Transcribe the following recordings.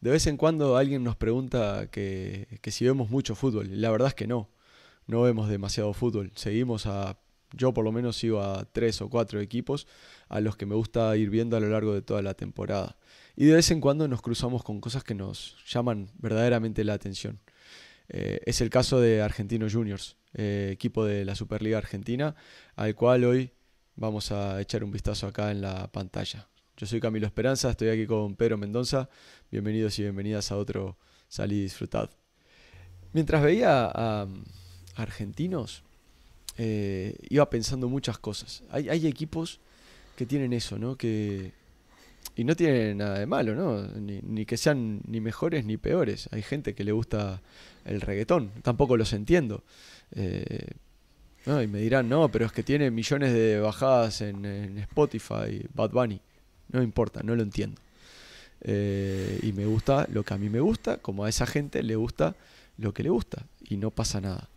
De vez en cuando alguien nos pregunta que, si vemos mucho fútbol. La verdad es que no. No vemos demasiado fútbol. Seguimos a. Yo por lo menos sigo a tres o cuatro equipos a los que me gusta ir viendo a lo largo de toda la temporada. Y de vez en cuando nos cruzamos con cosas que nos llaman verdaderamente la atención. Eh, es el caso de Argentinos Juniors, eh, equipo de la Superliga Argentina, al cual hoy vamos a echar un vistazo acá en la pantalla. Yo soy Camilo Esperanza, estoy aquí con Pedro Mendoza. Bienvenidos y bienvenidas a otro Salí y Disfrutad. Mientras veía a, um, argentinos, eh, iba pensando muchas cosas. Hay, equipos que tienen eso, ¿no? Que, y no tienen nada de malo, ¿no? Ni, que sean ni mejores ni peores. Hay gente que le gusta el reggaetón, tampoco los entiendo. Eh, y me dirán, no, pero es que tiene millones de bajadas en, en Spotify, Bad Bunny no importa, no lo entiendo. Eh, y me gusta lo que a mí me gusta, como a esa gente le gusta lo que le gusta, y no pasa nada.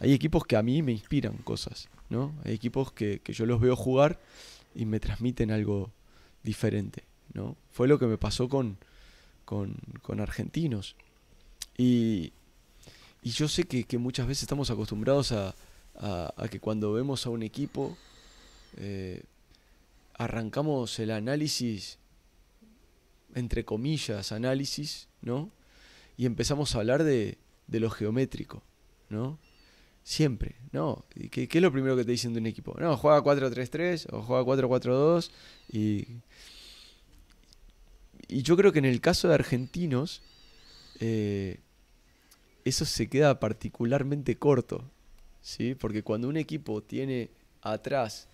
Hay equipos que a mí me inspiran cosas, ¿no? Hay equipos que, yo los veo jugar y me transmiten algo diferente, ¿no? Fue lo que me pasó con, argentinos. Y, yo sé que, muchas veces estamos acostumbrados a, que cuando vemos a un equipo, eh, arrancamos el análisis, entre comillas, análisis, ¿no? Y empezamos a hablar de, lo geométrico, ¿no? Siempre, ¿no? ¿Qué, es lo primero que te dicen de un equipo? No, juega 4-3-3 o juega 4-4-2 y... Y yo creo que en el caso de argentinos, eh, eso se queda particularmente corto, ¿sí? Porque cuando un equipo tiene atrás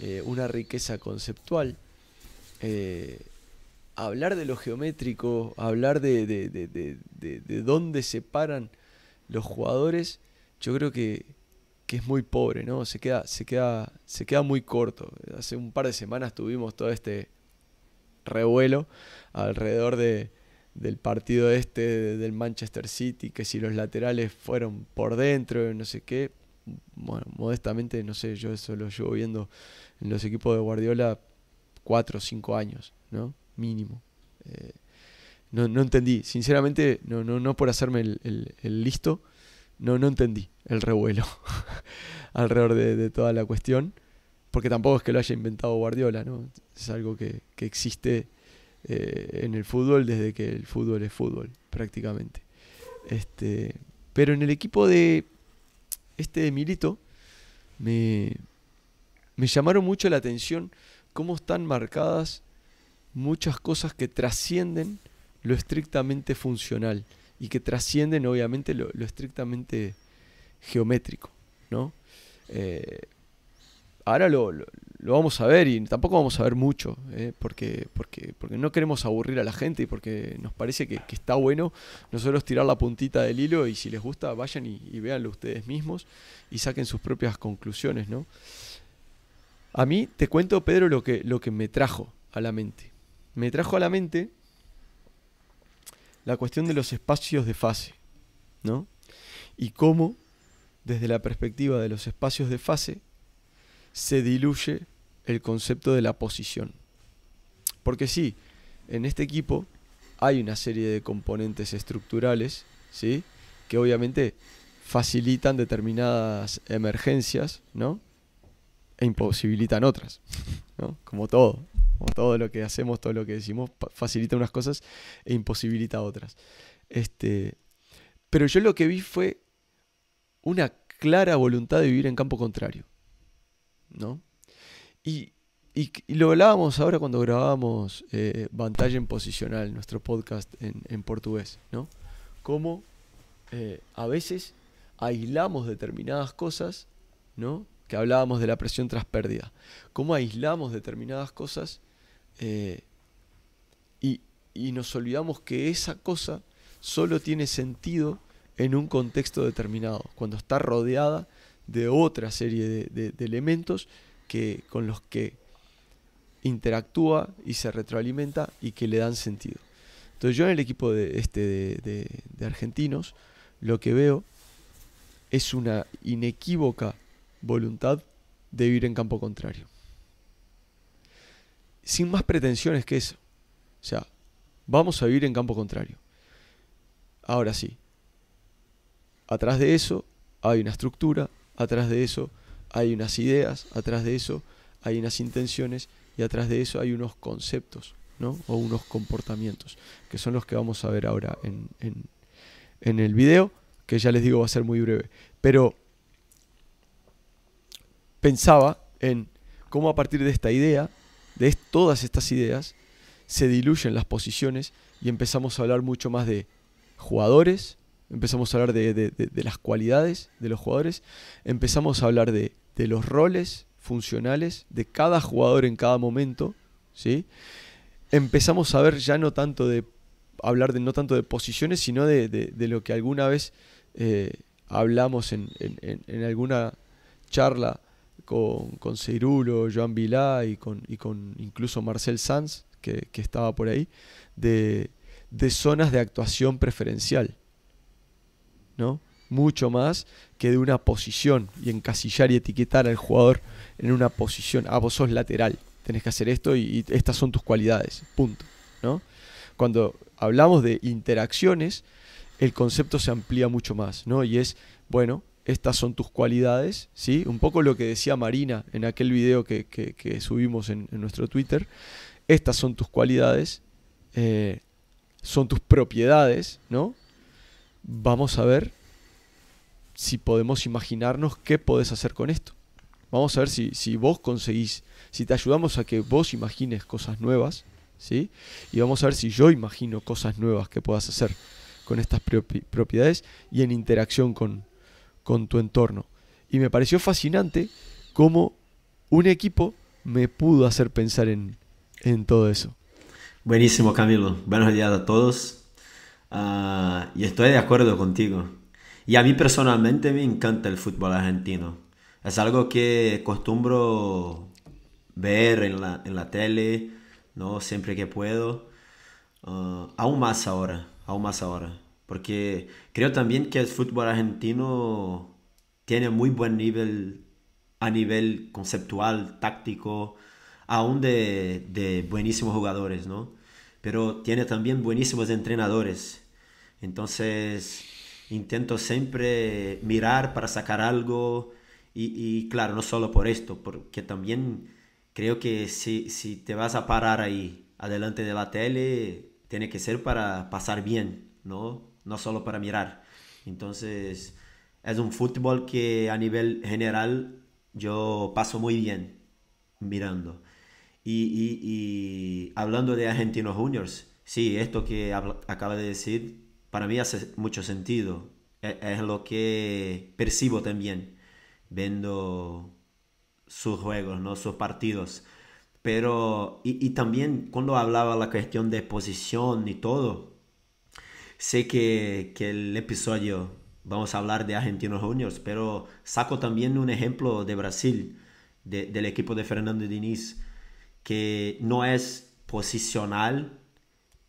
eh, una riqueza conceptual. Eh, hablar de lo geométrico, hablar de, de, de, de, dónde se paran los jugadores, yo creo que, que, es muy pobre, ¿no? Se queda, se, queda, se queda muy corto. Hace un par de semanas tuvimos todo este revuelo alrededor de, del partido este del Manchester City, que si los laterales fueron por dentro, no sé qué bueno, modestamente, no sé, yo eso lo llevo viendo en los equipos de Guardiola cuatro o cinco años, ¿no? Mínimo. Eh, no, no, entendí, sinceramente, no, no, no por hacerme el, listo, no, no entendí el revuelo alrededor de, de, toda la cuestión, porque tampoco es que lo haya inventado Guardiola, ¿no? Es algo que, existe eh, en el fútbol desde que el fútbol es fútbol, prácticamente. Este, pero en el equipo de este Emilito, me, me llamaron mucho la atención cómo están marcadas muchas cosas que trascienden lo estrictamente funcional y que trascienden obviamente lo, estrictamente geométrico, ¿no? Eh, ahora lo, lo vamos a ver y tampoco vamos a ver mucho, eh, porque, porque, no queremos aburrir a la gente y porque nos parece que, está bueno nosotros tirar la puntita del hilo y si les gusta vayan y, véanlo ustedes mismos y saquen sus propias conclusiones, ¿no? A mí te cuento, Pedro, lo que, lo que me trajo a la mente. Me trajo a la mente la cuestión de los espacios de fase, ¿no? Y cómo, desde la perspectiva de los espacios de fase, se diluye el concepto de la posición. Porque sí, en este equipo hay una serie de componentes estructurales, ¿sí? Que obviamente facilitan determinadas emergencias, ¿no? E imposibilitan otras, ¿no? Como todo, como todo lo que hacemos, todo lo que decimos, facilita unas cosas e imposibilita otras. Este, pero yo lo que vi fue una clara voluntad de vivir en campo contrario, ¿no? Y, lo hablábamos ahora cuando grabábamos eh, en Posicional, nuestro podcast en, portugués, ¿no? Cómo eh, a veces aislamos determinadas cosas, ¿no? Que hablábamos de la presión tras pérdida. Cómo aislamos determinadas cosas eh, y, nos olvidamos que esa cosa solo tiene sentido en un contexto determinado, cuando está rodeada de otra serie de elementos con los que interactúa y se retroalimenta y que le dan sentido. Entonces yo en el equipo este, de, argentinos lo que veo es una inequívoca voluntad de vivir en campo contrario. Sin más pretensiones que eso. O sea, vamos a vivir en campo contrario. Ahora sí, atrás de eso hay una estructura, atrás de eso hay unas ideas, atrás de eso hay unas intenciones y atrás de eso hay unos conceptos, ¿no? O unos comportamientos, que son los que vamos a ver ahora en, en, el video, que ya les digo va a ser muy breve. Pero pensaba en cómo a partir de esta idea, de todas estas ideas, se diluyen las posiciones y empezamos a hablar mucho más de jugadores, empezamos a hablar de las cualidades de los jugadores, empezamos a hablar de de los roles funcionales de cada jugador en cada momento, ¿sí? empezamos a ver ya no tanto de hablar de no tanto de posiciones, sino de, lo que alguna vez eh, hablamos en, alguna charla con, con Joan Vilá y con, incluso Marcel Sanz, que, estaba por ahí, de, de, zonas de actuación preferencial. ¿No? mucho más que de una posición y encasillar y etiquetar al jugador en una posición. Ah, vos sos lateral, tenés que hacer esto y, estas son tus cualidades, punto. ¿no? Cuando hablamos de interacciones, el concepto se amplía mucho más, ¿no? Y es, bueno, estas son tus cualidades, ¿sí? Un poco lo que decía Marina en aquel video que, subimos en, nuestro Twitter, estas son tus cualidades, eh, son tus propiedades, ¿no? Vamos a ver si podemos imaginarnos qué podés hacer con esto. Vamos a ver si, vos conseguís, si te ayudamos a que vos imagines cosas nuevas, ¿sí? Y vamos a ver si yo imagino cosas nuevas que puedas hacer con estas propiedades y en interacción con, tu entorno. Y me pareció fascinante cómo un equipo me pudo hacer pensar en, todo eso. Buenísimo, Camilo. Buenos días a todos. Ah, y estoy de acuerdo contigo. Y a mí personalmente me encanta el fútbol argentino. Es algo que costumbro ver en la, tele, ¿no? Siempre que puedo. Ah, aún más ahora, aún más ahora. Porque creo también que el fútbol argentino tiene muy buen nivel a nivel conceptual, táctico, aún de, buenísimos jugadores, Pero tiene también buenísimos entrenadores. Entonces, intento siempre mirar para sacar algo y, claro, no solo por esto, porque también creo que si, si te vas a parar ahí, adelante de la tele, tiene que ser para pasar bien, ¿no? No solo para mirar. Entonces, es un fútbol que a nivel general yo paso muy bien mirando. Y, hablando de Argentinos Juniors, sí, esto que acaba de decir para mí hace mucho sentido. E, es, lo que percibo también viendo sus juegos, ¿no? sus partidos. Pero, y, también cuando hablaba la cuestión de posición y todo, sé que, que el episodio vamos a hablar de Argentinos Juniors, pero saco también un ejemplo de Brasil, del equipo de Fernando Diniz, que no es posicional,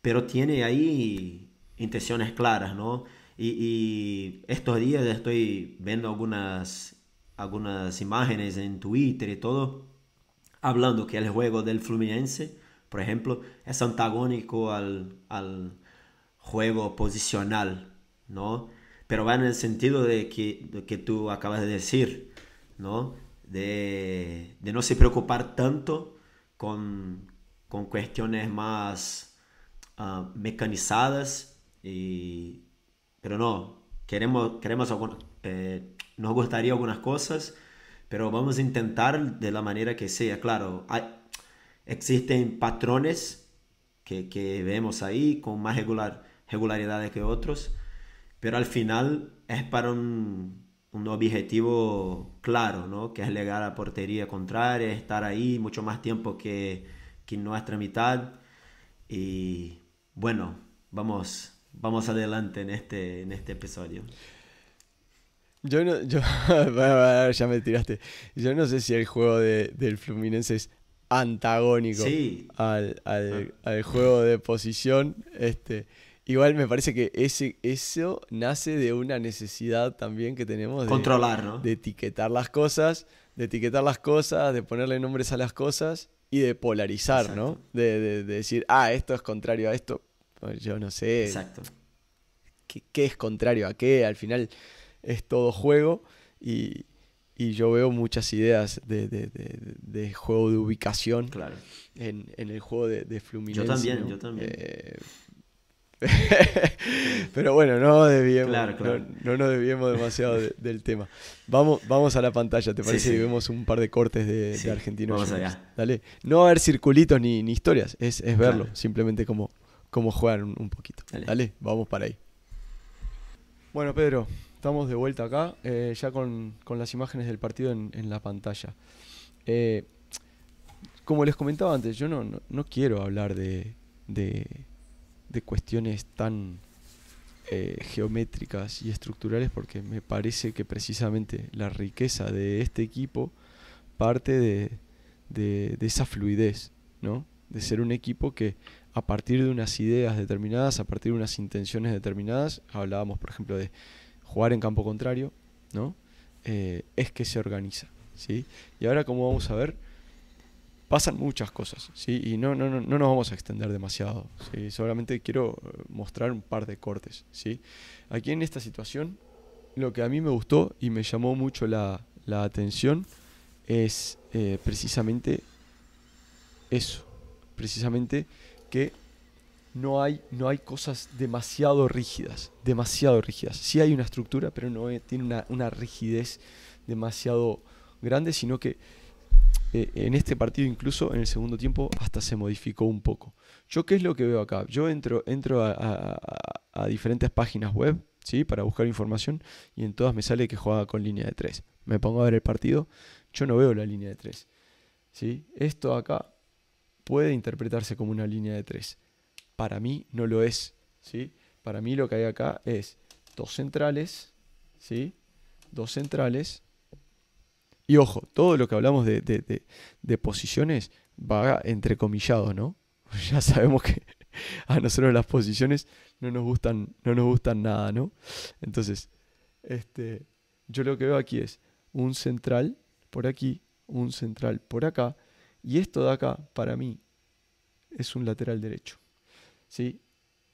pero tiene ahí intenciones claras, ¿no? Y, estos días estoy viendo algunas, algunas imágenes en Twitter y todo, hablando que el juego del Fluminense, por ejemplo, es antagónico al, juego posicional, ¿no? Pero va en el sentido de que, tú acabas de decir, ¿no? De, no se preocupar tanto con, con cuestiones más ah, mecanizadas pero no, queremos, queremos eh, nos gustaría algunas cosas, pero vamos a intentar de la manera que sea. Claro, existen patrones que, que, vemos ahí con más regular, regularidades que otros, pero al final es para un, un objetivo claro, ¿no? que es llegar a portería contraria, estar ahí mucho más tiempo que, que nuestra mitad. Y bueno, vamos vamos adelante en este, en este episodio. Yo no, yo, ya me tiraste. Yo no sé si el juego de, del Fluminense es antagónico ah. al, juego de posición. Este, igual me parece que ese, eso nace de una necesidad también que tenemos de controlar, ¿no? De etiquetar las cosas, de etiquetar las cosas, de ponerle nombres a las cosas y de polarizar, ¿no? de decir, ah, esto es contrario a esto, pues yo no sé. Exacto. Qué, es contrario a qué? Al final es todo juego y, yo veo muchas ideas de, juego de ubicación en, el juego de, Fluminense. Yo también, yo también. Eh, pero bueno, no, debíamos No, nos demasiado del tema. Vamos, vamos a la pantalla, ¿te parece? vemos un par de cortes de, argentinos. No a haber circulitos ni, historias, es, verlo, simplemente como, cómo jugar un, poquito. Dale. vamos para ahí. Bueno, Pedro, estamos de vuelta acá, eh, ya con, las imágenes del partido en, la pantalla. Eh, como les comentaba antes, yo no, quiero hablar de, de, cuestiones tan eh, geométricas y estructurales porque me parece que precisamente la riqueza de este equipo parte de, de, esa fluidez, ¿no? De ser un equipo que a partir de unas ideas determinadas, a partir de unas intenciones determinadas, hablábamos por ejemplo de jugar en campo contrario, ¿no? Eh, es que se organiza, ¿sí? Y ahora como vamos a ver, pasan muchas cosas, ¿sí? Y no, no, no, no nos vamos a extender demasiado, Solamente quiero eh, mostrar un par de cortes, Aquí en esta situación, lo que a mí me gustó y me llamó mucho la, atención es eh, precisamente eso, precisamente que no hay, no hay cosas demasiado rígidas, demasiado rígidas. Sí hay una estructura, pero no tiene una, rigidez demasiado grande, sino que eh, en este partido incluso en el segundo tiempo hasta se modificó un poco. Yo qué es lo que veo acá? Yo entro, entro a, diferentes páginas web ¿sí? para buscar información y en todas me sale que juega con línea de 3. Me pongo a ver el partido, yo no veo la línea de 3. ¿sí? Esto acá puede interpretarse como una línea de tres. Para mí no lo es. ¿sí? Para mí lo que hay acá es dos centrales, ¿sí? dos centrales. Y ojo, todo lo que hablamos de, posiciones va entrecomillado, ¿no? Ya sabemos que a nosotros las posiciones no nos gustan, no nos gustan nada, ¿no? Entonces, este, yo lo que veo aquí es un central por aquí, un central por acá, y esto de acá, para mí, es un lateral derecho. ¿sí?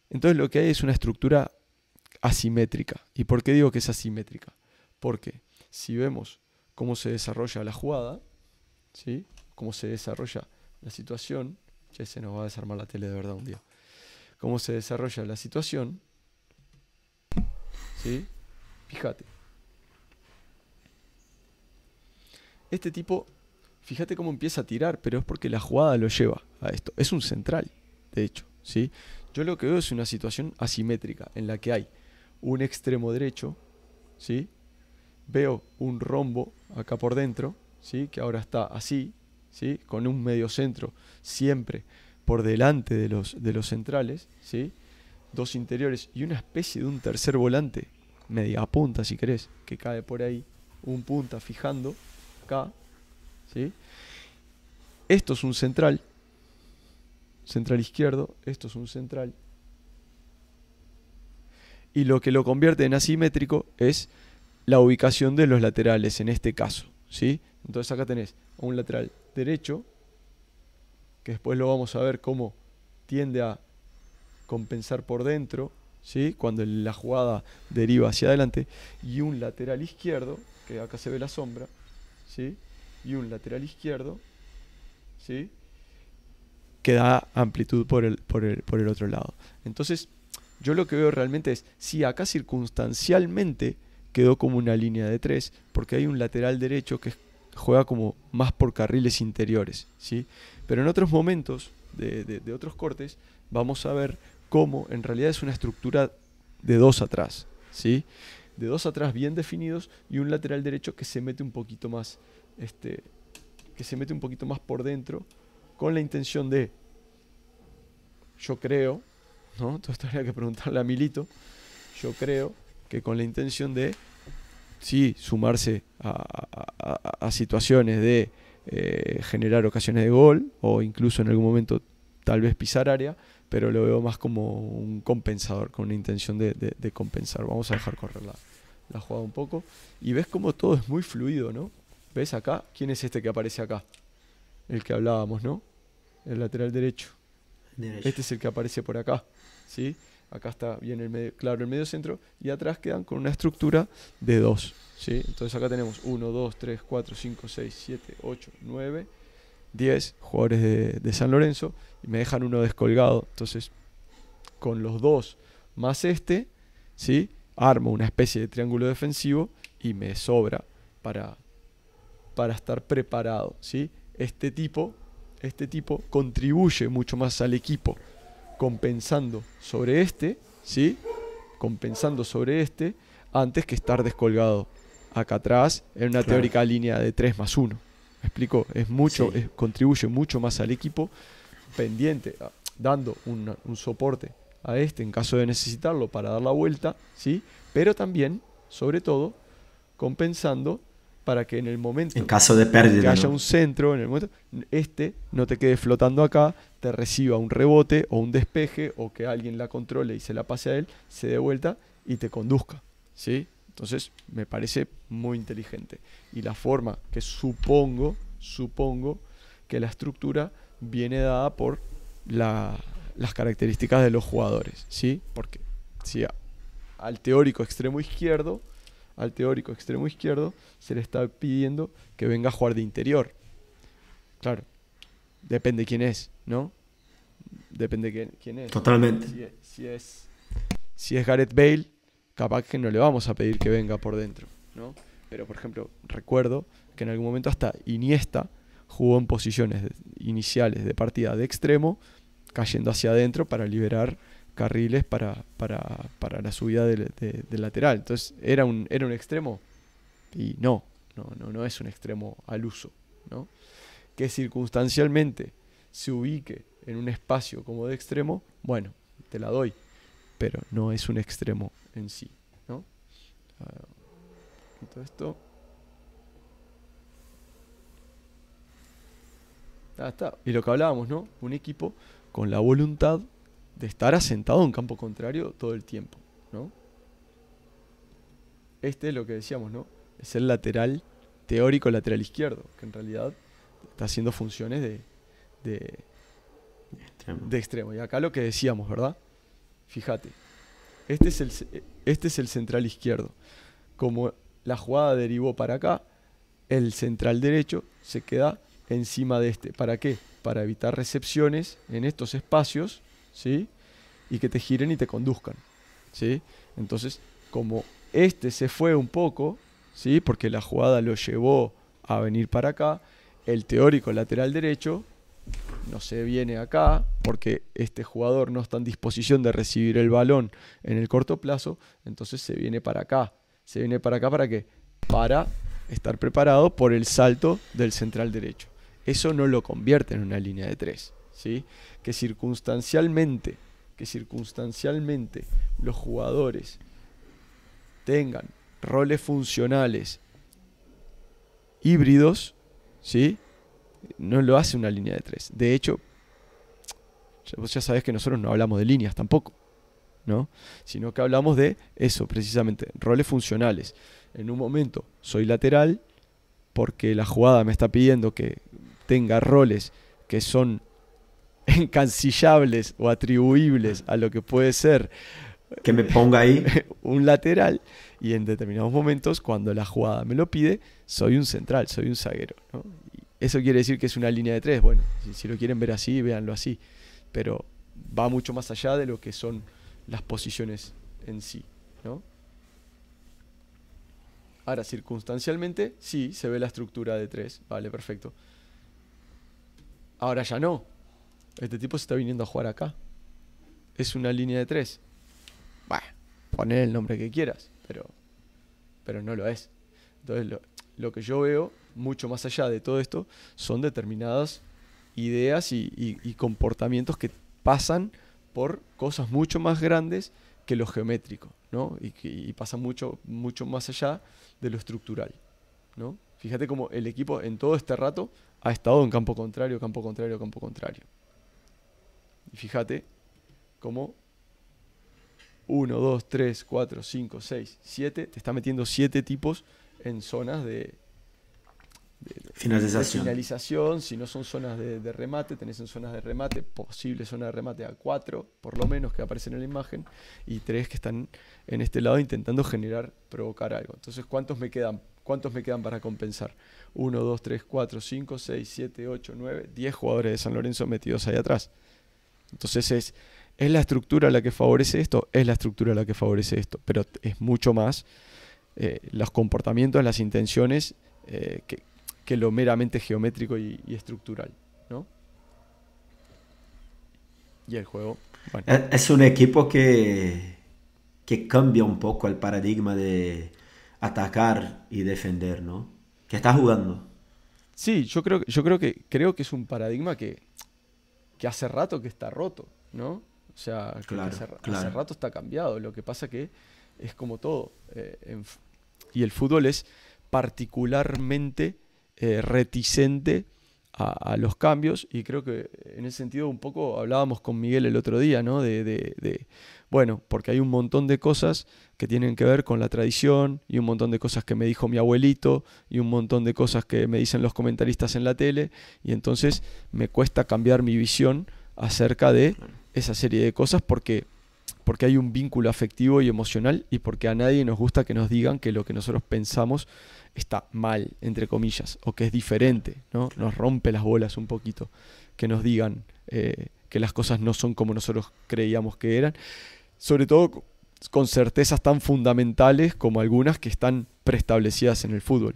Entonces lo que hay es una estructura asimétrica. ¿Y por qué digo que es asimétrica? Porque si vemos cómo se desarrolla la jugada, ¿sí? cómo se desarrolla la situación, ya se nos va a desarmar la tele de verdad un día, cómo se desarrolla la situación, ¿sí? fíjate, este tipo fíjate cómo empieza a tirar, pero es porque la jugada lo lleva a esto. Es un central, de hecho, ¿sí? Yo lo que veo es una situación asimétrica en la que hay un extremo derecho, ¿sí? Veo un rombo acá por dentro, ¿sí? Que ahora está así, ¿sí? Con un medio centro siempre por delante de los, de los centrales, ¿sí? Dos interiores y una especie de un tercer volante, media punta si querés, que cae por ahí, un punta fijando acá, esto es un central, central izquierdo, esto es un central. Y lo que lo convierte en asimétrico es la ubicación de los laterales, en este caso. ¿sí? Entonces acá tenés un lateral derecho, que después lo vamos a ver cómo tiende a compensar por dentro, ¿sí? cuando la jugada deriva hacia adelante, y un lateral izquierdo, que acá se ve la sombra, ¿sí? y un lateral izquierdo, ¿sí? Que da amplitud por el, por el, otro lado. Entonces, yo lo que veo realmente es, si acá circunstancialmente quedó como una línea de tres, porque hay un lateral derecho que juega como más por carriles interiores, ¿sí? Pero en otros momentos de, otros cortes, vamos a ver cómo en realidad es una estructura de dos atrás, ¿sí? De dos atrás bien definidos y un lateral derecho que se mete un poquito más este, que se mete un poquito más por dentro, con la intención de, yo creo, ¿no? Entonces habría que preguntarle a Milito, yo creo que con la intención de, sí, sumarse a, situaciones de eh, generar ocasiones de gol, o incluso en algún momento tal vez pisar área, pero lo veo más como un compensador, con la intención de, compensar. Vamos a dejar correr la, la jugada un poco. Y ves como todo es muy fluido, ¿no? ¿Ves acá? ¿Quién es este que aparece acá? El que hablábamos, ¿no? El lateral derecho. Este es el que aparece por acá, ¿sí? Acá está bien el claro el medio centro y atrás quedan con una estructura de dos. ¿sí? Entonces acá tenemos 1, dos, 3, cuatro, cinco, seis, siete, ocho, 9, diez jugadores de, de San Lorenzo y me dejan uno descolgado. Entonces, con los dos más este, ¿sí? Armo una especie de triángulo defensivo y me sobra para para estar preparado, ¿sí? Este tipo, este tipo contribuye mucho más al equipo compensando sobre este, ¿sí? Compensando sobre este antes que estar descolgado acá atrás en una teórica línea de 3 más 1. ¿Me explico? Es mucho, es, contribuye mucho más al equipo pendiente, ah, dando un soporte a este en caso de necesitarlo para dar la vuelta, ¿sí? Pero también, sobre todo, compensando para que en el momento en caso de pérdida, que haya un centro, en el momento, este no te quede flotando acá, te reciba un rebote o un despeje o que alguien la controle y se la pase a él, se dé vuelta y te conduzca. ¿sí? Entonces me parece muy inteligente. Y la forma que supongo, supongo que la estructura viene dada por las características de los jugadores. ¿sí? Porque si al teórico extremo izquierdo, al teórico extremo izquierdo se le está pidiendo que venga a jugar de interior. Claro, depende quién es, ¿no? Depende quién, es. Totalmente. Si si es Gareth Bale, capaz que no le vamos a pedir que venga por dentro, ¿no? Pero, por ejemplo, recuerdo que en algún momento hasta Iniesta jugó en posiciones iniciales de partida de extremo, cayendo hacia adentro para liberar carriles para, la subida del, lateral. Entonces, ¿era un, ¿era un extremo? Y no, no, no, es un extremo al uso. Que circunstancialmente se ubique en un espacio como de extremo, bueno, te la doy, pero no es un extremo en sí. ¿no? Ah, esto. Ah, y lo que hablábamos, ¿no? Un equipo con la voluntad estar asentado en campo contrario todo el tiempo, ¿no? Este es lo que decíamos, ¿no? Es el lateral teórico lateral izquierdo, que en realidad está haciendo funciones de, de, extremo. Y acá lo que decíamos, ¿verdad? Fíjate, este es, el, este es el central izquierdo. Como la jugada derivó para acá, el central derecho se queda encima de este. ¿Para qué? Para evitar recepciones en estos espacios ¿sí? Y que te giren y te conduzcan, ¿sí? Entonces, como este se fue un poco, ¿sí? Porque la jugada lo llevó a venir para acá, el teórico lateral derecho no se viene acá porque este jugador no está en disposición de recibir el balón en el corto plazo, entonces se viene para acá. ¿Se viene para acá para qué? Para estar preparado por el salto del central derecho. Eso no lo convierte en una línea de tres que circunstancialmente, que circunstancialmente los jugadores tengan roles funcionales híbridos, ¿sí? no lo hace una línea de tres. De hecho, vos ya sabés que nosotros no hablamos de líneas tampoco, ¿no? Sino que hablamos de eso, precisamente, roles funcionales. En un momento soy lateral porque la jugada me está pidiendo que tenga roles que son encancillables o atribuibles a lo que puede ser que me ponga ahí un lateral y en determinados momentos cuando la jugada me lo pide soy un central soy un zaguero eso quiere decir que es una línea de tres bueno si, lo quieren ver así véanlo así pero va mucho más allá de lo que son las posiciones en sí ahora circunstancialmente sí se ve la estructura de tres vale perfecto ahora ya no este tipo se está viniendo a jugar acá. Es una línea de tres. Bueno, poner el nombre que quieras, pero, pero no lo es. Entonces, lo, que yo veo, mucho más allá de todo esto, son determinadas ideas y, comportamientos que pasan por cosas mucho más grandes que lo geométrico, ¿no? Y, pasan mucho, mucho más allá de lo estructural, ¿no? Fíjate cómo el equipo en todo este rato ha estado en campo contrario, campo contrario, campo contrario. Y fíjate cómo 1, 2, 3, 4, 5, 6, 7, te está metiendo 7 tipos en zonas de, de, finalización. Si no son zonas de, de, remate, tenés en zonas de remate, posible zona de remate a 4, por lo menos, que aparecen en la imagen, y 3 que están en este lado intentando generar, provocar algo. Entonces, ¿cuántos me quedan? ¿Cuántos me quedan para compensar? 1, 2, 3, 4, 5, 6, 7, 8, 9, 10 jugadores de San Lorenzo metidos ahí atrás. Entonces es, es la estructura la que favorece esto, es la estructura la que favorece esto, pero es mucho más eh, los comportamientos, las intenciones eh, que, que, lo meramente geométrico y, estructural. ¿no? Y el juego. Eh, es un equipo que, que cambia un poco el paradigma de atacar y defender, ¿no? Que está jugando. Sí, yo creo, yo creo que creo que es un paradigma que que hace rato que está roto, ¿no? O sea, que hace, rato está cambiado. Lo que pasa que es como todo. Eh, y el fútbol es particularmente eh, reticente a, los cambios y creo que en ese sentido un poco hablábamos con Miguel el otro día, ¿no? De, de, bueno, porque hay un montón de cosas que tienen que ver con la tradición y un montón de cosas que me dijo mi abuelito y un montón de cosas que me dicen los comentaristas en la tele y entonces me cuesta cambiar mi visión acerca de esa serie de cosas porque porque hay un vínculo afectivo y emocional y porque a nadie nos gusta que nos digan que lo que nosotros pensamos está mal, entre comillas, o que es diferente, ¿no? Nos rompe las bolas un poquito que nos digan eh, que las cosas no son como nosotros creíamos que eran, sobre todo con certezas tan fundamentales como algunas que están preestablecidas en el fútbol,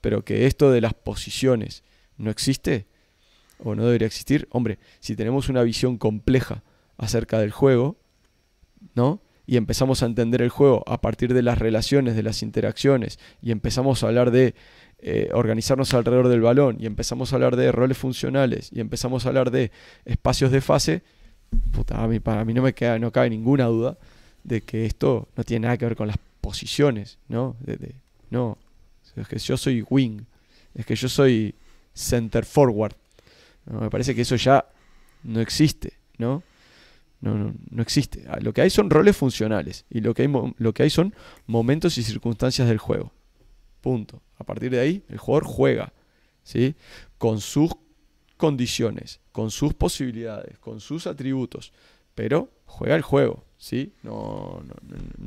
Pero que esto de las posiciones no existe o no debería existir, hombre, si tenemos una visión compleja acerca del juego, ¿no? Y empezamos a entender el juego a partir de las relaciones, de las interacciones, y empezamos a hablar de eh, organizarnos alrededor del balón, y empezamos a hablar de roles funcionales, y empezamos a hablar de espacios de fase, puta, a mí, para mí no me queda, no cabe ninguna duda de que esto no tiene nada que ver con las posiciones, ¿no? es que yo soy wing, es que yo soy center forward. me parece que eso ya no existe, ¿no? No, no, no, existe. Ah, lo que hay son roles funcionales y lo que, hay, lo que hay son momentos y circunstancias del juego. Punto. A partir de ahí, el jugador juega, ¿sí? Con sus condiciones, con sus posibilidades, con sus atributos, pero juega el juego, ¿sí? No,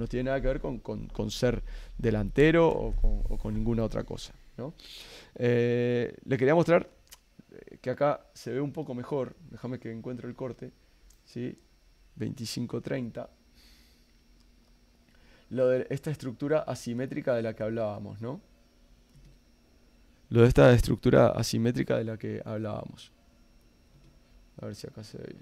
tiene nada que ver con, ser delantero o con, ninguna otra cosa, ¿no? Eh, le quería mostrar que acá se ve un poco mejor, déjame que encuentre el corte, ¿sí? 25-30, lo de esta estructura asimétrica de la que hablábamos, ¿no? Lo de esta estructura asimétrica de la que hablábamos. A ver si acá se ve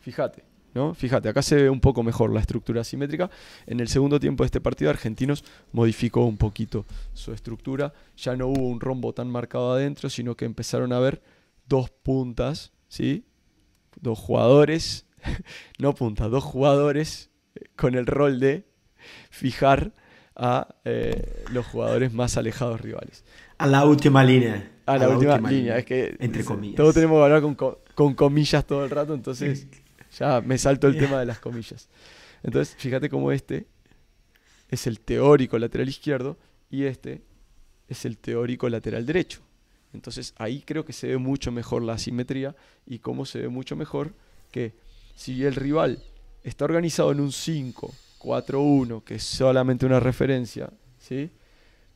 Fíjate, ¿no? Fíjate, acá se ve un poco mejor la estructura asimétrica. En el segundo tiempo de este partido, Argentinos modificó un poquito su estructura. Ya no hubo un rombo tan marcado adentro, sino que empezaron a ver dos puntas, ¿sí? Dos jugadores no punta, dos jugadores eh, con el rol de fijar a eh, los jugadores más alejados rivales. A la última línea. A la, última, línea, entre comillas. todos tenemos que hablar con comillas todo el rato, entonces ya me salto el tema de las comillas. Entonces, fíjate cómo este es el teórico lateral izquierdo y este es el teórico lateral derecho. Entonces ahí creo que se ve mucho mejor la asimetría y cómo se ve mucho mejor que si el rival está organizado en un 5, 4-1, que es solamente una referencia, ¿sí?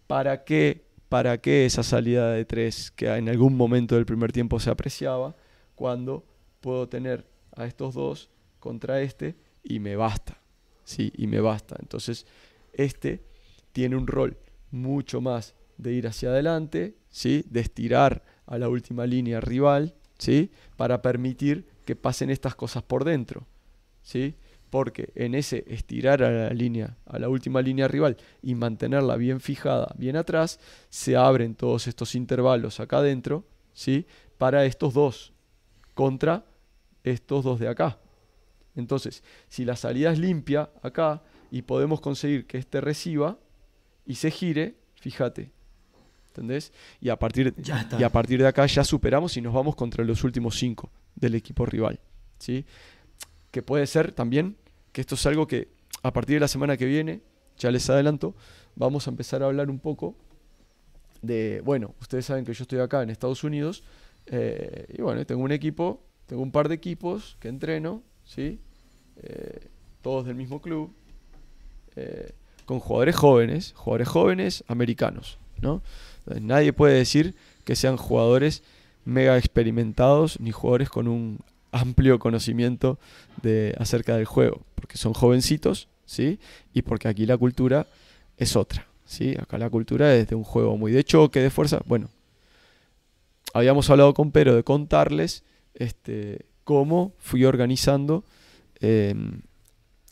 ¿Para qué, ¿Para qué esa salida de 3 que en algún momento del primer tiempo se apreciaba cuando puedo tener a estos dos contra este y me basta? Sí, y me basta. Entonces, este tiene un rol mucho más de ir hacia adelante, ¿sí? de estirar a la última línea rival, ¿sí? para permitir que pasen estas cosas por dentro. ¿Sí? Porque en ese estirar a la línea, a la última línea rival y mantenerla bien fijada, bien atrás, se abren todos estos intervalos acá adentro, ¿sí? Para estos dos contra estos dos de acá. Entonces, si la salida es limpia acá y podemos conseguir que este reciba y se gire, fíjate, ¿entendés? Y a, partir, y a partir de acá ya superamos y nos vamos contra los últimos cinco del equipo rival, ¿sí? Que puede ser también que esto es algo que a partir de la semana que viene, ya les adelanto, vamos a empezar a hablar un poco de, bueno, ustedes saben que yo estoy acá en Estados Unidos eh, y bueno, tengo un equipo, tengo un par de equipos que entreno, ¿sí? Eh, todos del mismo club, eh, con jugadores jóvenes, jugadores jóvenes americanos, ¿no? nadie puede decir que sean jugadores mega experimentados ni jugadores con un amplio conocimiento de, acerca del juego, porque son jovencitos, ¿sí? Y porque aquí la cultura es otra, ¿sí? Acá la cultura es de un juego muy de choque, de fuerza. Bueno, habíamos hablado con Pero de contarles este, cómo fui organizando. Em,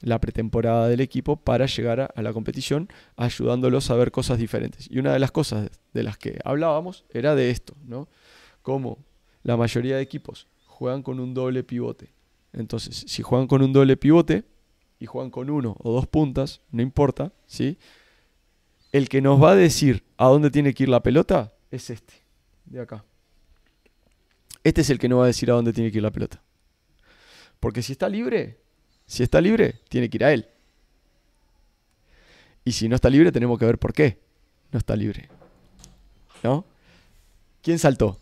la pretemporada del equipo para llegar a, la competición, ayudándolos a ver cosas diferentes. Y una de las cosas de las que hablábamos era de esto, ¿no? como la mayoría de equipos juegan con un doble pivote. Entonces, si juegan con un doble pivote y juegan con uno o dos puntas, no importa, ¿sí? El que nos va a decir a dónde tiene que ir la pelota es este, de acá. Este es el que nos va a decir a dónde tiene que ir la pelota. Porque si está libre, si está libre, tiene que ir a él. Y si no está libre, tenemos que ver por qué no está libre. ¿No? ¿Quién saltó?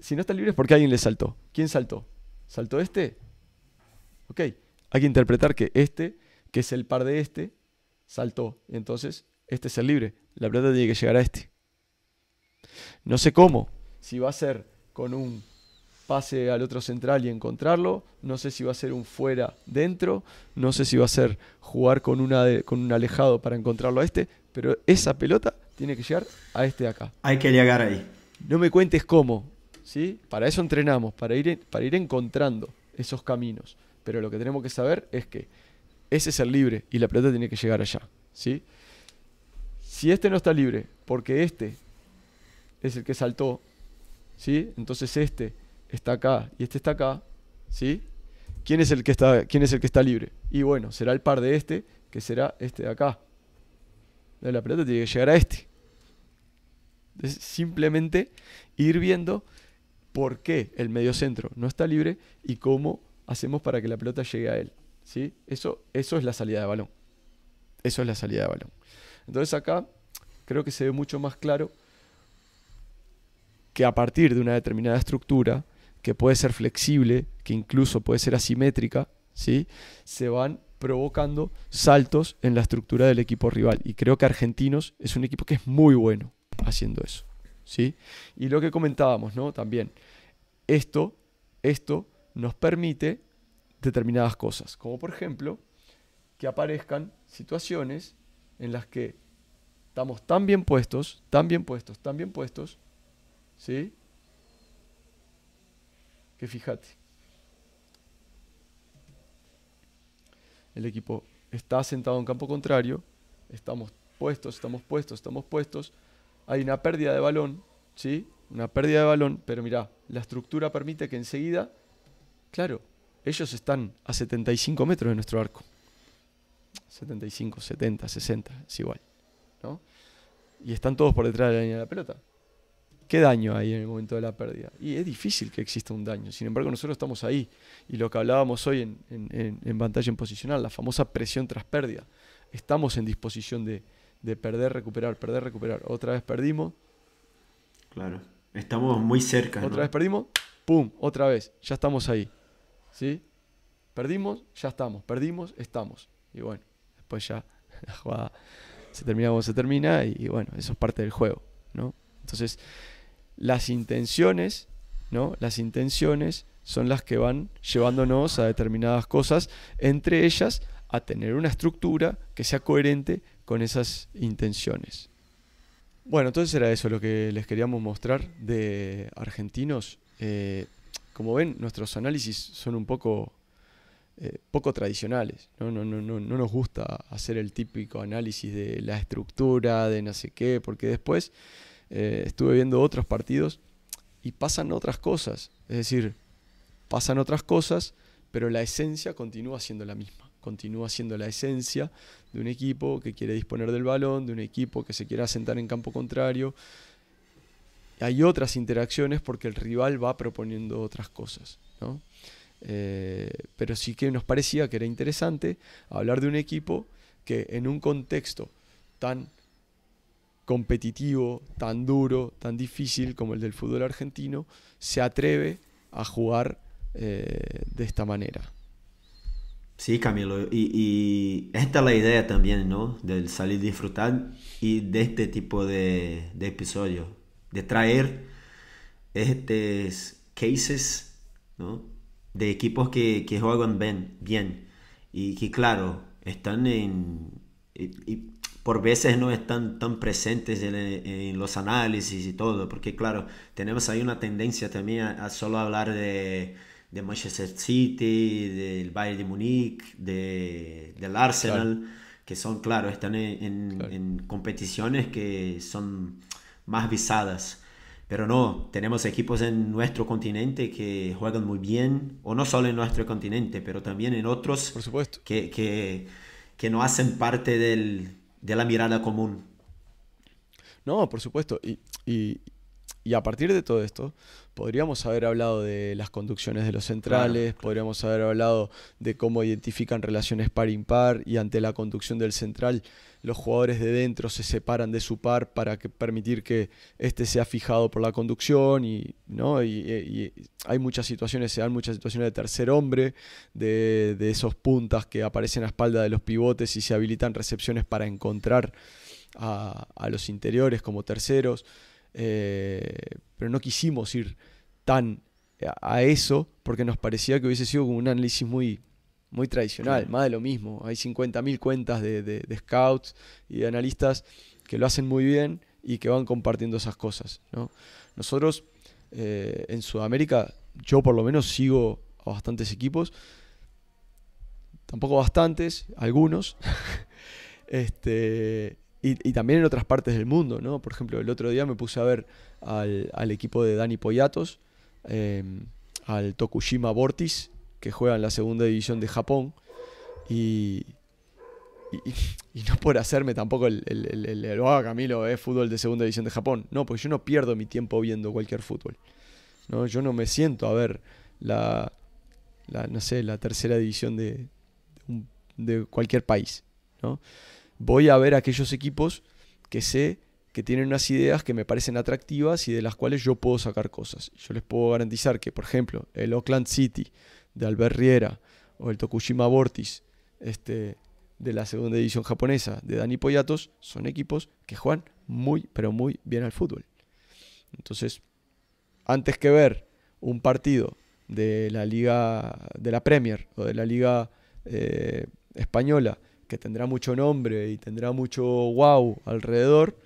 Si no está libre es porque alguien le saltó. ¿Quién saltó? ¿Saltó este? Ok. Hay que interpretar que este, que es el par de este, saltó. Entonces, este es el libre. La plata tiene que llegar a este. No sé cómo. Si va a ser con un pase al otro central y encontrarlo. No sé si va a ser un fuera dentro, no sé si va a ser jugar con, una con un alejado para encontrarlo a este, pero esa pelota tiene que llegar a este de acá. Hay que llegar ahí. No me cuentes cómo, ¿sí? Para eso entrenamos, para ir, para ir encontrando esos caminos. Pero lo que tenemos que saber es que ese es el libre y la pelota tiene que llegar allá, ¿sí? Si este no está libre, porque este es el que saltó, ¿sí? Entonces este está acá y este está acá, ¿sí? ¿Quién es el que está, quién es el que está libre? Y bueno, será el par de este, que será este de acá. La pelota tiene que llegar a este. Es simplemente ir viendo por qué el mediocentro no está libre y cómo hacemos para que la pelota llegue a él. ¿sí? Eso, eso es la salida de balón. Eso es la salida de balón. Entonces acá creo que se ve mucho más claro que a partir de una determinada estructura, que puede ser flexible, que incluso puede ser asimétrica, ¿sí? se van provocando saltos en la estructura del equipo rival. Y creo que Argentinos es un equipo que es muy bueno haciendo eso. ¿sí? Y lo que comentábamos, ¿no? También, esto, esto nos permite determinadas cosas, como por ejemplo que aparezcan situaciones en las que estamos tan bien puestos, tan bien puestos, tan bien puestos, ¿sí? que fíjate, el equipo está sentado en campo contrario, estamos puestos, estamos puestos, estamos puestos, hay una pérdida de balón, ¿sí? Una pérdida de balón, pero mirá, la estructura permite que enseguida, claro, ellos están a 75 metros de nuestro arco. 75, 70, 60, es igual, ¿no? Y están todos por detrás de la línea de la pelota. ¿Qué daño hay en el momento de la pérdida? Y es difícil que exista un daño. Sin embargo, nosotros estamos ahí. Y lo que hablábamos hoy en, en, pantalla en posicional, la famosa presión tras pérdida. Estamos en disposición de, perder, recuperar, perder, recuperar. Otra vez perdimos. Claro. Estamos muy cerca. Otra vez perdimos. ¡Pum! Otra vez. Ya estamos ahí. ¿Sí? Perdimos, ya estamos. Perdimos, estamos. Y bueno, después ya la jugada se termina como se termina. Y, bueno, eso es parte del juego. ¿no? Entonces las intenciones, ¿no? Las intenciones son las que van llevándonos a determinadas cosas, entre ellas a tener una estructura que sea coherente con esas intenciones. Bueno, entonces era eso lo que les queríamos mostrar de argentinos. Eh, como ven, nuestros análisis son un poco, eh, poco tradicionales. ¿no? No, no, no nos gusta hacer el típico análisis de la estructura, de no sé qué, porque después eh, estuve viendo otros partidos y pasan otras cosas. Es decir, pasan otras cosas, pero la esencia continúa siendo la misma. Continúa siendo la esencia de un equipo que quiere disponer del balón, de un equipo que se quiere asentar en campo contrario. Hay otras interacciones porque el rival va proponiendo otras cosas. Eh, pero sí que nos parecía que era interesante hablar de un equipo que en un contexto tan competitivo, tan duro, tan difícil como el del fútbol argentino, se atreve a jugar eh, de esta manera. Sí, Camilo, y, esta es la idea también, ¿no? Del salir disfrutar y de este tipo de, episodios, de traer estos cases, ¿no? De equipos que, juegan bien, bien, y que, claro, están en por veces no están tan presentes en, los análisis y todo, porque claro, tenemos ahí una tendencia también a, solo hablar de, de, Manchester City, del Bayern de Múnich, del Arsenal, que son, claro, están en, competiciones que son más visadas. Pero no, tenemos equipos en nuestro continente que juegan muy bien, o no solo en nuestro continente, pero también en otros por supuesto. Que, que, que no hacen parte del, de la mirada común. No, por supuesto. Y, a partir de todo esto, podríamos haber hablado de las conducciones de los centrales, podríamos haber hablado de cómo identifican relaciones par-impar y ante la conducción del central los jugadores de dentro se separan de su par para permitir que este sea fijado por la conducción eh, y, hay muchas situaciones, se dan muchas situaciones de tercer hombre, de, esos puntas que aparecen a espalda de los pivotes y se habilitan recepciones para encontrar a los interiores como terceros. Eh, pero no quisimos ir tan a eso porque nos parecía que hubiese sido como un análisis muy, muy tradicional, más de lo mismo. Hay 50.000 cuentas de, scouts y de analistas que lo hacen muy bien y que van compartiendo esas cosas. Nosotros eh, en Sudamérica, yo por lo menos sigo a bastantes equipos, tampoco bastantes, algunos. este, y, también en otras partes del mundo, ¿no? Por ejemplo, el otro día me puse a ver al, equipo de Dani Poyatos, em, al Tokushima Vortis, que juega en la segunda división de Japón, y, no por hacerme tampoco el, el, el, oh, Camilo, es fútbol de segunda división de Japón. No, porque yo no pierdo mi tiempo viendo cualquier fútbol. ¿no? Yo no me siento a ver la, la la tercera división de, de cualquier país, ¿no? voy a ver aquellos equipos que sé que tienen unas ideas que me parecen atractivas y de las cuales yo puedo sacar cosas. Yo les puedo garantizar que, por ejemplo, el Oakland City de Albert Riera o el Tokushima Vortis este, de la segunda división japonesa de Dani Poyatos son equipos que juegan muy, pero muy bien al fútbol. Entonces, antes que ver un partido de la liga de la Premier o de la liga eh, española que tendrá mucho nombre y tendrá mucho wow alrededor,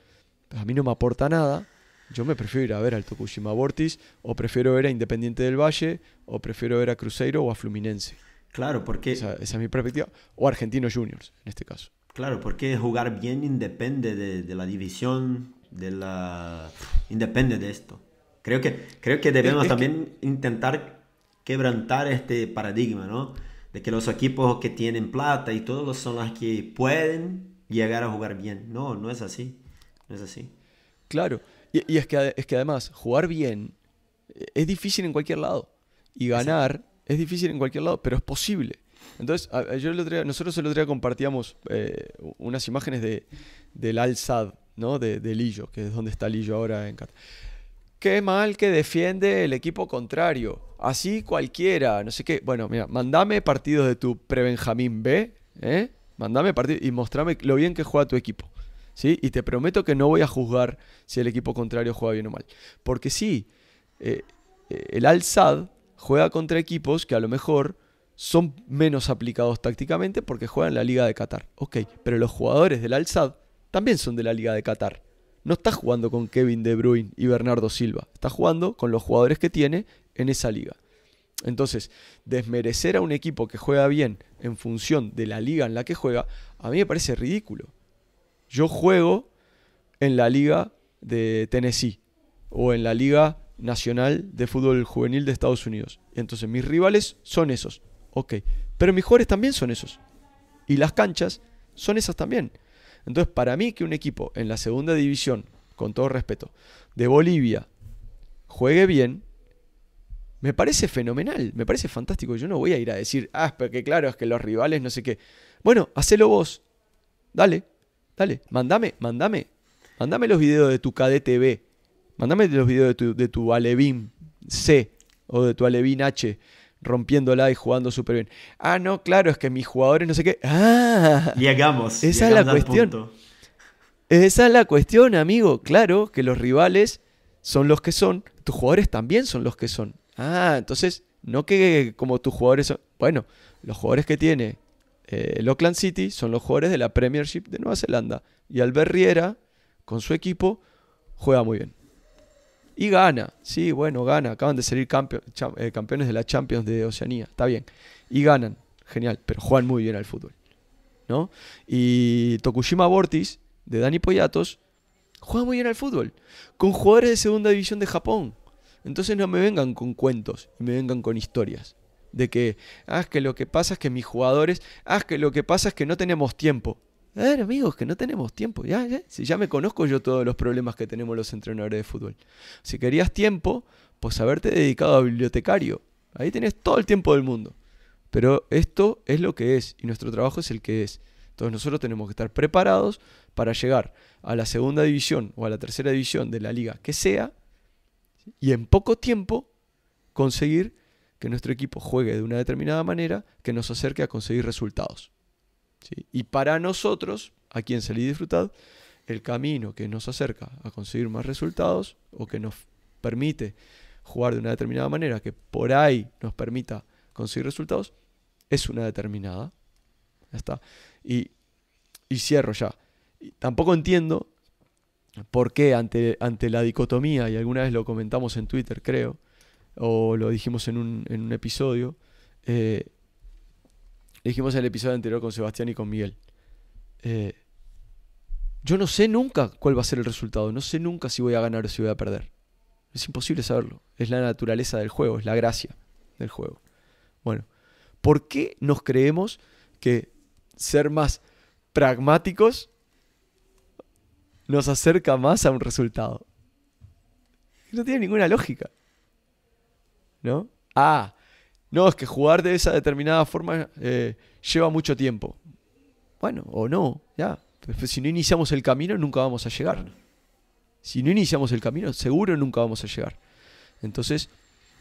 pues a mí no me aporta nada. Yo me prefiero ir a ver al Tokushima Vortis, o prefiero ver a Independiente del Valle, o prefiero ver a Cruzeiro o a Fluminense. Claro, porque. Esa, esa, es mi perspectiva. O Argentinos Juniors, en este caso. Claro, porque jugar bien independe de, la división, de la. Independe de esto. Creo que, creo que debemos también intentar quebrantar este paradigma, ¿no? de que los equipos que tienen plata y todos son los que pueden llegar a jugar bien. No, no es así. No es así. Claro. Y, es, que, es que además, jugar bien eh, es difícil en cualquier lado. Y ganar es difícil en cualquier lado, pero es posible. Entonces, yo nosotros el otro día compartíamos eh, unas imágenes de, del al ¿no? De, de, Lillo, que es donde está Lillo ahora en Qatar qué mal que defiende el equipo contrario. Así cualquiera, no sé qué. Bueno, mira, mandame partidos de tu pre-Benjamín B, ¿eh? Mandame partidos y mostrame lo bien que juega tu equipo. ¿Sí? Y te prometo que no voy a juzgar si el equipo contrario juega bien o mal. Porque sí, eh, eh, el Al-Sad juega contra equipos que a lo mejor son menos aplicados tácticamente porque juegan en la Liga de Qatar. Ok, pero los jugadores del Al-Sad también son de la Liga de Qatar no está jugando con Kevin De Bruyne y Bernardo Silva, está jugando con los jugadores que tiene en esa liga. Entonces, desmerecer a un equipo que juega bien en función de la liga en la que juega, a mí me parece ridículo. Yo juego en la liga de Tennessee o en la liga nacional de fútbol juvenil de Estados Unidos. Entonces, mis rivales son esos. Ok, pero mis jugadores también son esos. Y las canchas son esas también. Entonces, para mí que un equipo en la segunda división, con todo respeto, de Bolivia juegue bien, me parece fenomenal, me parece fantástico. Yo no voy a ir a decir, ah, que claro, es que los rivales, no sé qué. Bueno, hacelo vos. Dale, dale, mandame, mandame. Mandame los videos de tu KDTV. Mandame los videos de tu, de tu Alevín C o de tu Alevín H rompiéndola y jugando súper bien. Ah, no, claro, es que mis jugadores no sé qué. Ah, llegamos. Esa es la cuestión. Esa es la cuestión, amigo. Claro que los rivales son los que son, tus jugadores también son los que son. Ah, entonces, no que como tus jugadores son. Bueno, los jugadores que tiene eh, el Auckland City son los jugadores de la Premiership de Nueva Zelanda. Y alberriera con su equipo, juega muy bien. Y gana, sí, bueno, gana. Acaban de salir eh, campeones de la Champions de Oceanía, está bien. Y ganan, genial, pero juegan muy bien al fútbol. ¿no? Y Tokushima Vortis, de Dani Poyatos, juega muy bien al fútbol. Con jugadores de segunda división de Japón. Entonces no me vengan con cuentos y me vengan con historias. De que, ah, que lo que pasa es que mis jugadores, ah, que lo que pasa es que no tenemos tiempo. A ver, amigos, que no tenemos tiempo. Ya, si ya me conozco yo todos los problemas que tenemos los entrenadores de fútbol. Si querías tiempo, pues haberte dedicado a bibliotecario. Ahí tenés todo el tiempo del mundo. Pero esto es lo que es y nuestro trabajo es el que es. Entonces nosotros tenemos que estar preparados para llegar a la segunda división o a la tercera división de la liga que sea y en poco tiempo conseguir que nuestro equipo juegue de una determinada manera que nos acerque a conseguir resultados. Y para nosotros, a quien le disfrutad, el camino que nos acerca a conseguir más resultados o que nos permite jugar de una determinada manera, que por ahí nos permita conseguir resultados, es una determinada. está. Y, cierro ya. tampoco entiendo por qué ante, ante la dicotomía, y alguna vez lo comentamos en Twitter, creo, o lo dijimos en un, en un episodio, eh, dijimos en el episodio anterior con Sebastián y con Miguel. Eh, yo no sé nunca cuál va a ser el resultado, no sé nunca si voy a ganar o si voy a perder. Es imposible saberlo, es la naturaleza del juego, es la gracia del juego. Bueno, ¿por qué nos creemos que ser más pragmáticos nos acerca más a un resultado? No tiene ninguna lógica. ¿No? Ah, no, es que jugar de esa determinada forma eh, lleva mucho tiempo. Bueno, o no, ya. Si no iniciamos el camino, nunca vamos a llegar. Si no iniciamos el camino, seguro nunca vamos a llegar. Entonces,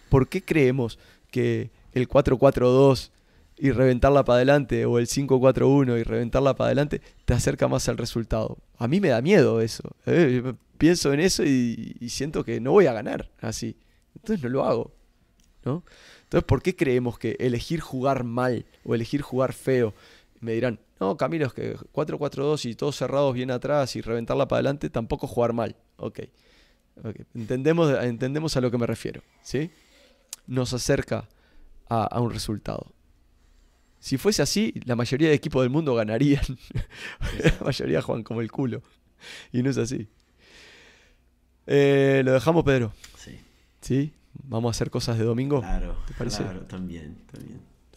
¿por qué creemos que el 4-4-2 y reventarla para adelante o el 5-4-1 y reventarla para adelante te acerca más al resultado? A mí me da miedo eso. Eh, pienso en eso y siento que no voy a ganar así. Entonces no lo hago. Entonces, ¿por qué creemos que elegir jugar mal o elegir jugar feo? Me dirán, no, Camilo, es que 4-4-2 y todos cerrados bien atrás y reventarla para adelante, tampoco jugar mal. Ok. Entendemos, entendemos a lo que me refiero. ¿sí? Nos acerca a, un resultado. Si fuese así, la mayoría de equipos del mundo ganarían. la mayoría juegan como el culo. Y no es así. Eh, lo dejamos, Pedro. Sí. ¿Sí? vamos a hacer cosas de domingo. Claro, claro, también,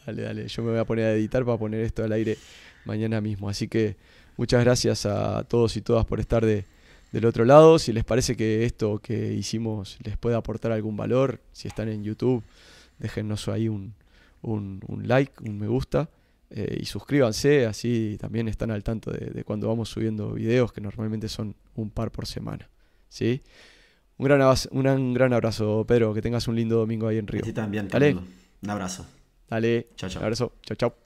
Dale, dale, yo me voy a poner a editar para poner esto al aire mañana mismo. Así que muchas gracias a todos y todas por estar de, del otro lado. Si les parece que esto que hicimos les puede aportar algún valor, si están en YouTube, déjennos ahí un, un, like, un me gusta. Eh, y suscríbanse, así también están al tanto de, de cuando vamos subiendo videos, que normalmente son un par por semana. ¿Sí? Un gran, abrazo, un Pedro. Que tengas un lindo domingo ahí en Río. A ti también, Un abrazo. Dale. Chao, chao. Un abrazo. Chao, chao.